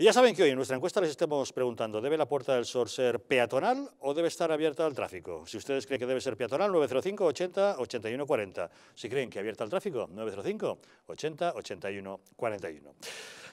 Y ya saben que hoy en nuestra encuesta les estamos preguntando, ¿debe la Puerta del Sol ser peatonal o debe estar abierta al tráfico? Si ustedes creen que debe ser peatonal, 905 80 81 40. Si creen que abierta al tráfico, 905 80 81 41.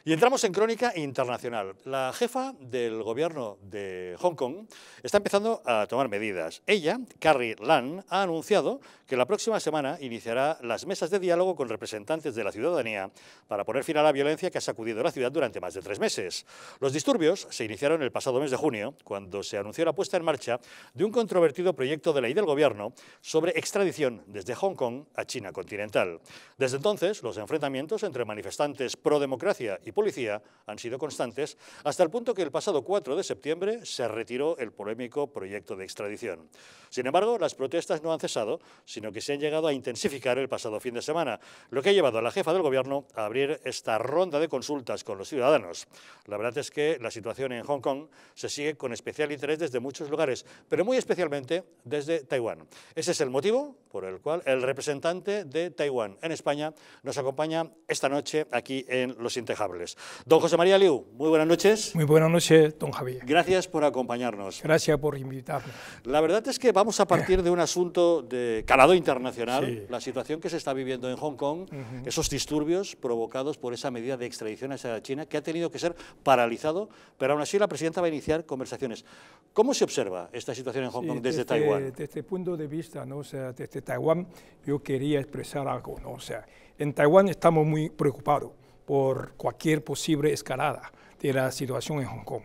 Y entramos en crónica internacional. La jefa del gobierno de Hong Kong está empezando a tomar medidas. Ella, Carrie Lam, ha anunciado que la próxima semana iniciará las mesas de diálogo con representantes de la ciudadanía para poner fin a la violencia que ha sacudido la ciudad durante más de tres meses. Los disturbios se iniciaron el pasado mes de junio, cuando se anunció la puesta en marcha de un controvertido proyecto de ley del Gobierno sobre extradición desde Hong Kong a China continental. Desde entonces, los enfrentamientos entre manifestantes pro democracia y policía han sido constantes, hasta el punto que el pasado 4 de septiembre se retiró el polémico proyecto de extradición. Sin embargo, las protestas no han cesado, sino que se han llegado a intensificar el pasado fin de semana, lo que ha llevado a la jefa del Gobierno a abrir esta ronda de consultas con los ciudadanos. La verdad es que la situación en Hong Kong se sigue con especial interés desde muchos lugares, pero muy especialmente desde Taiwán. Ese es el motivo por el cual el representante de Taiwán en España nos acompaña esta noche aquí en Los Intejables. Don José María Liu, muy buenas noches. Muy buenas noches, don Javier. Gracias por acompañarnos. Gracias por invitarme. La verdad es que vamos a partir de un asunto de calado internacional, la situación que se está viviendo en Hong Kong, esos disturbios provocados por esa medida de extradición hacia China que ha tenido que ser paralizado, pero aún así la presidenta va a iniciar conversaciones. ¿Cómo se observa esta situación en Hong Kong desde, Taiwán? Desde este punto de vista, ¿no? sea, desde Taiwán yo quería expresar algo, ¿no? O sea, en Taiwán estamos muy preocupados por cualquier posible escalada de la situación en Hong Kong,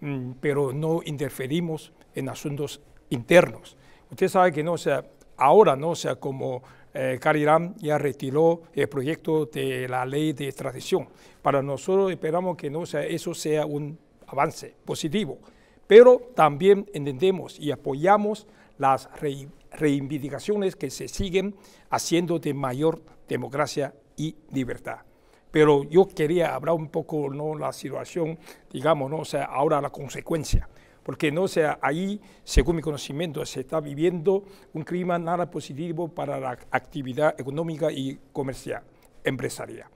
mm, pero no interferimos en asuntos internos. Usted sabe que no, sea, ahora, ¿no? O sea, como eh, ya retiró el proyecto de la ley de extradición. Para nosotros esperamos que no sea, eso sea un avance positivo, pero también entendemos y apoyamos las reivindicaciones que se siguen haciendo de mayor democracia y libertad. Pero yo quería hablar un poco, ¿no? La situación, digamos, O sea, ahora la consecuencia porque no sea, ahí, según mi conocimiento, se está viviendo un clima nada positivo para la actividad económica y comercial, empresarial.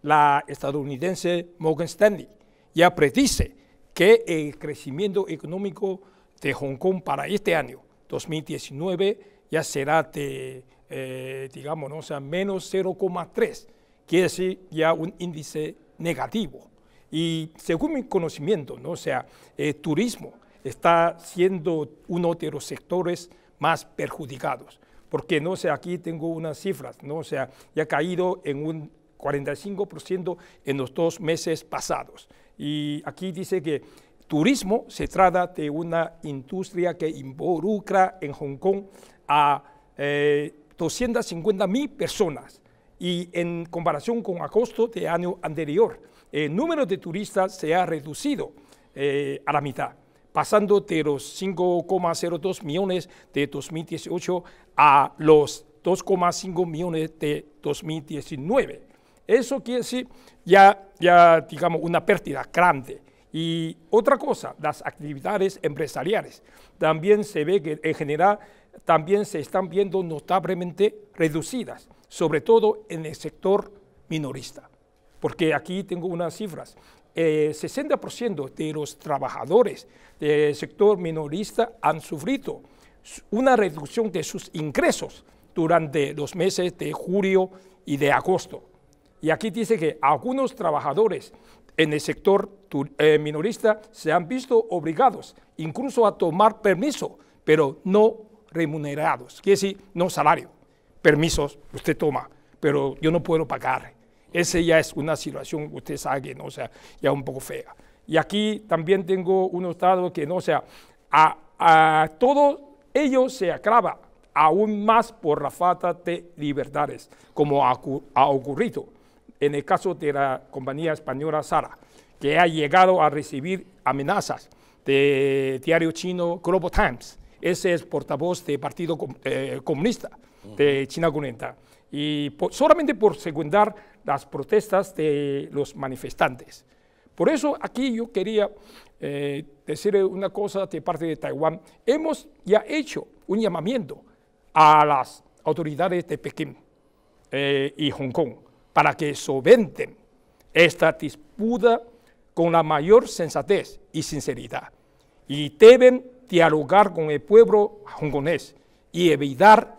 La estadounidense Morgan Stanley ya predice que el crecimiento económico de Hong Kong para este año, 2019, ya será de, eh, digamos, sea, menos 0,3, quiere decir ya un índice negativo. Y según mi conocimiento, ¿no? sea, el turismo está siendo uno de los sectores más perjudicados. Porque no sé, aquí tengo unas cifras, ¿no? O sea, ya ha caído en un 45% en los dos meses pasados. Y aquí dice que turismo se trata de una industria que involucra en Hong Kong a eh, 250 mil personas y en comparación con agosto del año anterior, el número de turistas se ha reducido eh, a la mitad pasando de los 5,02 millones de 2018 a los 2,5 millones de 2019. Eso quiere decir ya, ya, digamos, una pérdida grande. Y otra cosa, las actividades empresariales. También se ve que en general también se están viendo notablemente reducidas, sobre todo en el sector minorista. Porque aquí tengo unas cifras eh, 60% de los trabajadores del sector minorista han sufrido una reducción de sus ingresos durante los meses de julio y de agosto. Y aquí dice que algunos trabajadores en el sector eh, minorista se han visto obligados incluso a tomar permiso, pero no remunerados, quiere decir, no salario. Permisos usted toma, pero yo no puedo pagar. Esa ya es una situación, usted sabe, ¿no? o sea, ya un poco fea. Y aquí también tengo un estado que, no, o sea, a, a todos ellos se aclava aún más por la falta de libertades, como ha, ocurrido en el caso de la compañía española Sara, que ha llegado a recibir amenazas de diario chino Global Times. Ese es portavoz del Partido eh, Comunista de China Comunista y solamente por secundar las protestas de los manifestantes. Por eso aquí yo quería eh, decir una cosa de parte de Taiwán. Hemos ya hecho un llamamiento a las autoridades de Pekín eh, y Hong Kong para que solventen esta disputa con la mayor sensatez y sinceridad. Y deben dialogar con el pueblo hongkonés y evitar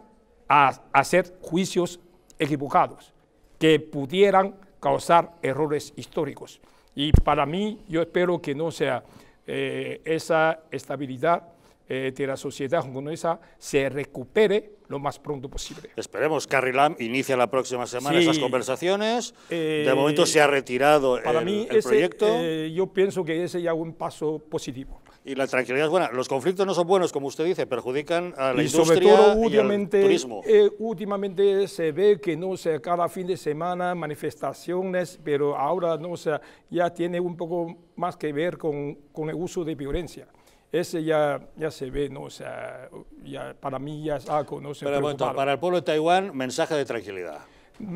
hacer juicios equivocados que pudieran causar errores históricos. Y para mí, yo espero que no sea eh, esa estabilidad eh, de la sociedad esa se recupere lo más pronto posible. Esperemos que Lam inicie la próxima semana esas conversaciones. Eh, de momento se ha retirado para el, mí proyecto. yo pienso que ese ya es un paso positivo y la tranquilidad es buena. Los conflictos no son buenos, como usted dice, perjudican a la y industria sobre todo, y al turismo. Eh, últimamente se ve que no sea, cada fin de semana manifestaciones, pero ahora no o sea, ya tiene un poco más que ver con, con el uso de violencia ese ya, ya se ve, ¿no? sea, ya, para mí ya es algo, Pero bueno, para el pueblo de Taiwán, mensaje de tranquilidad.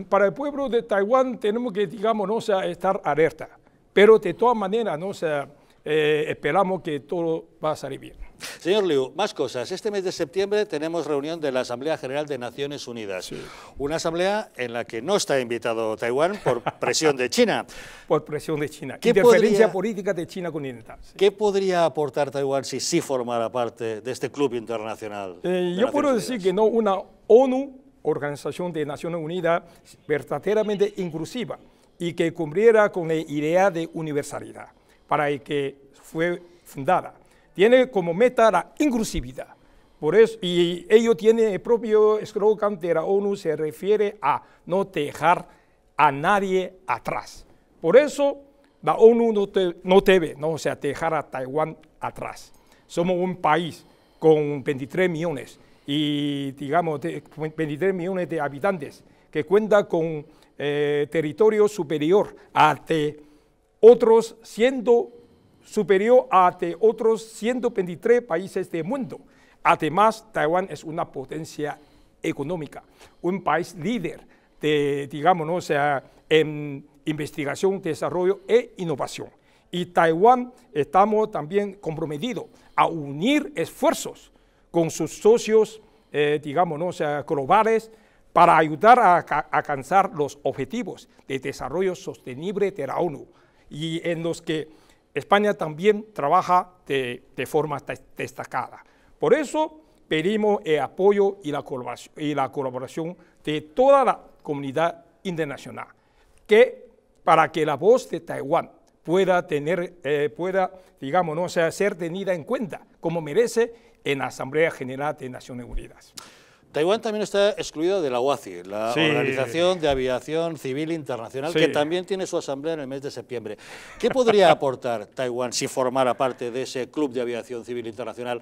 Para el pueblo de Taiwán tenemos que, digamos, ¿no? O sea, estar alerta. Pero de todas maneras, ¿no? sea, eh, esperamos que todo va a salir bien. Señor Liu, más cosas. Este mes de septiembre tenemos reunión de la Asamblea General de Naciones Unidas. Una asamblea en la que no está invitado Taiwán por presión de China. Por presión de China. ¿Qué Interferencia podría, política de China con Sí. ¿Qué podría aportar Taiwán si sí formara parte de este club internacional? Eh, yo puedo decir que no una ONU, Organización de Naciones Unidas, verdaderamente inclusiva y que cumpliera con la idea de universalidad para el que fue fundada. Tiene como meta la inclusividad. Por eso, y ello tiene el propio eslogan de la ONU, se refiere a no dejar a nadie atrás. Por eso la ONU no, te, no debe O sea, dejar a Taiwán atrás. Somos un país con 23 millones y digamos de, 23 millones de habitantes que cuenta con eh, territorio superior a de otros siendo superior a otros 123 países del mundo. Además, Taiwán es una potencia económica, un país líder de, en investigación, desarrollo e innovación. Y Taiwán estamos también comprometidos a unir esfuerzos con sus socios, eh, globales para ayudar a alcanzar los objetivos de desarrollo sostenible de la ONU y en los que España también trabaja de, forma destacada. Por eso pedimos el apoyo y la, colaboración, de toda la comunidad internacional, que para que la voz de Taiwán pueda tener, eh, pueda, digamos, ser tenida en cuenta como merece en la Asamblea General de Naciones Unidas. Taiwán también está excluido de la OACI, la Organización de Aviación Civil Internacional, que también tiene su asamblea en el mes de septiembre. ¿Qué podría aportar Taiwán si formara parte de ese Club de Aviación Civil Internacional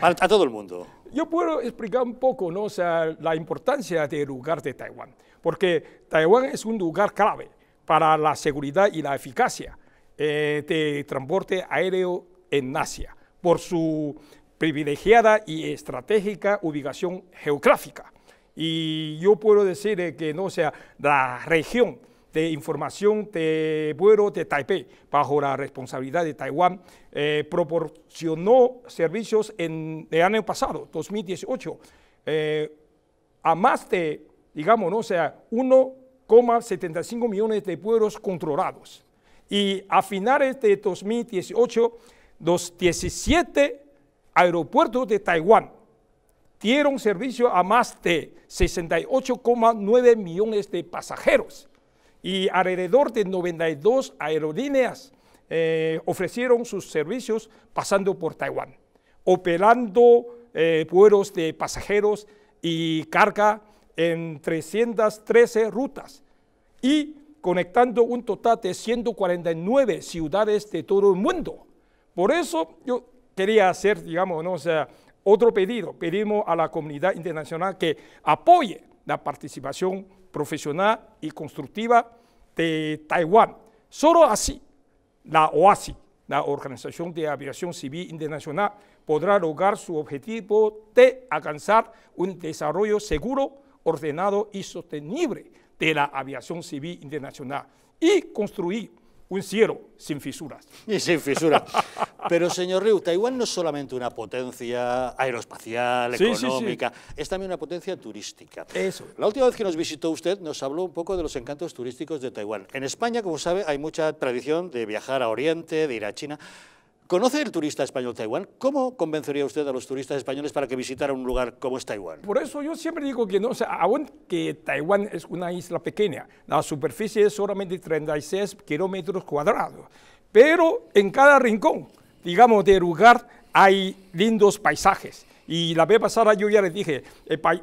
a todo el mundo? Yo puedo explicar un poco ¿no? O sea, la importancia del lugar de Taiwán, porque Taiwán es un lugar clave para la seguridad y la eficacia eh, de transporte aéreo en Asia, por su privilegiada y estratégica ubicación geográfica. Y yo puedo decir eh, que no sea la región de información de vuelo de Taipei, bajo la responsabilidad de Taiwán, eh, proporcionó servicios en el año pasado, 2018, eh, a más de, digamos, ¿no? sea, 1,75 millones de pueblos controlados. Y a finales de 2018, 2017 aeropuertos de Taiwán dieron servicio a más de 68,9 millones de pasajeros y alrededor de 92 aerolíneas eh, ofrecieron sus servicios pasando por Taiwán, operando eh, vuelos de pasajeros y carga en 313 rutas y conectando un total de 149 ciudades de todo el mundo. Por eso yo quería hacer, digamos, otro pedido. Pedimos a la comunidad internacional que apoye la participación profesional y constructiva de Taiwán. Solo así, la OASI, la Organización de Aviación Civil Internacional, podrá lograr su objetivo de alcanzar un desarrollo seguro, ordenado y sostenible de la aviación civil internacional y construir un cielo sin fisuras. Y sin fisuras. Pero, señor Ryu, Taiwán no es solamente una potencia aeroespacial, económica, es también una potencia turística. Eso. La última vez que nos visitó usted nos habló un poco de los encantos turísticos de Taiwán. En España, como sabe, hay mucha tradición de viajar a Oriente, de ir a China. ¿Conoce el turista español Taiwán? ¿Cómo convencería usted a los turistas españoles para que visitaran un lugar como es Taiwán? Por eso yo siempre digo que no, o aún que Taiwán es una isla pequeña, la superficie es solamente 36 kilómetros cuadrados, pero en cada rincón, digamos, del lugar hay lindos paisajes. Y la vez pasada yo ya les dije,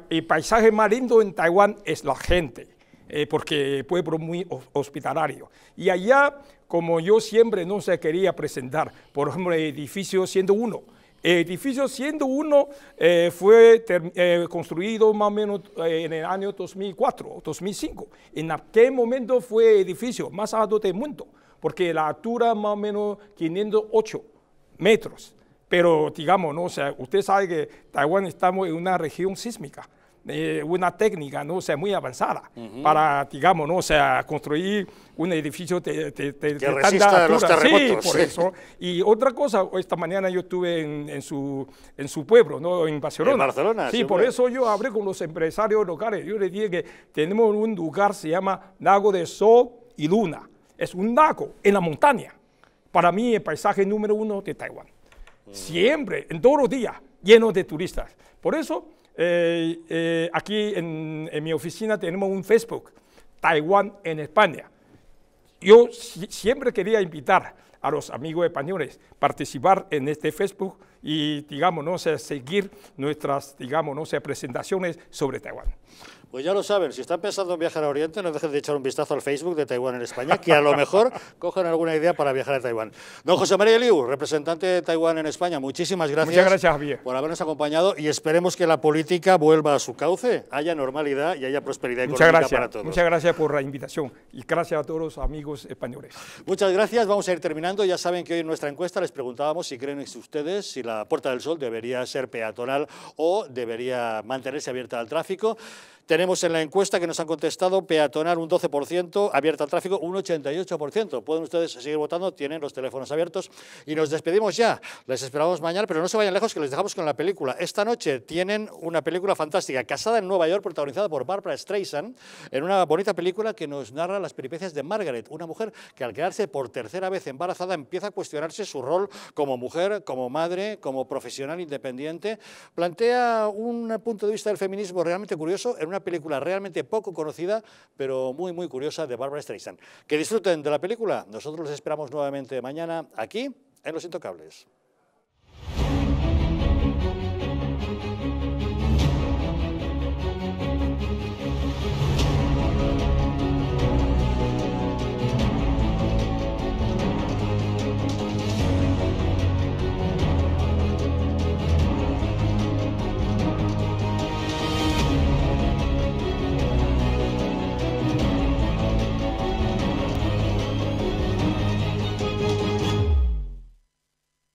el, paisaje más lindo en Taiwán es la gente. Eh, porque pueblo muy hospitalario. Y allá como yo siempre no se quería presentar. Por ejemplo, el edificio 101. El edificio 101 eh, fue eh, construido más o menos eh, en el año 2004, o 2005. En aquel momento fue edificio más alto del mundo, porque la altura más o menos 508 metros. Pero digamos, ¿no? usted sabe que Taiwán estamos en una región sísmica. Eh, una técnica, ¿no? O sea, muy avanzada para, digamos, ¿no? O sea, construir un edificio de, que de resista los terremotos. Sí, por eso. Y otra cosa, esta mañana yo estuve en, su, en su pueblo, ¿no? En Barcelona. Barcelona. Sí, por eso yo hablé con los empresarios locales. Yo les dije que tenemos un lugar, se llama Lago de Sol y Luna. Es un lago en la montaña. Para mí, el paisaje número uno de Taiwán. Mm. Siempre, en todos los días, lleno de turistas. Por eso eh, eh, aquí en, mi oficina tenemos un Facebook, Taiwán en España. Yo siempre quería invitar a los amigos españoles a participar en este Facebook y, digamos, no seguir nuestras, digamos, no sea presentaciones sobre Taiwán. Pues ya lo saben, si están pensando en viajar a Oriente, no dejen de echar un vistazo al Facebook de Taiwán en España, que a lo mejor cogen alguna idea para viajar a Taiwán. Don José María Liu, representante de Taiwán en España, muchísimas gracias, Muchas gracias por habernos acompañado y esperemos que la política vuelva a su cauce, haya normalidad y haya prosperidad económica muchas gracias, para todos. Muchas gracias por la invitación y gracias a todos los amigos españoles. Muchas gracias, vamos a ir terminando. Ya saben que hoy en nuestra encuesta les preguntábamos si creen ustedes si la la Puerta del Sol debería ser peatonal o debería mantenerse abierta al tráfico. Tenemos en la encuesta que nos han contestado peatonar un 12%, abierta al tráfico un 88%. Pueden ustedes seguir votando, tienen los teléfonos abiertos y nos despedimos ya. Les esperamos mañana, pero no se vayan lejos que les dejamos con la película. Esta noche tienen una película fantástica, Casada en Nueva York, protagonizada por Barbara Streisand, en una bonita película que nos narra las peripecias de Margaret, una mujer que al quedarse por tercera vez embarazada empieza a cuestionarse su rol como mujer, como madre, como profesional independiente. Plantea un punto de vista del feminismo realmente curioso en una una película realmente poco conocida, pero muy, muy curiosa de Barbara Streisand. Que disfruten de la película. Nosotros los esperamos nuevamente mañana aquí en Los Intocables.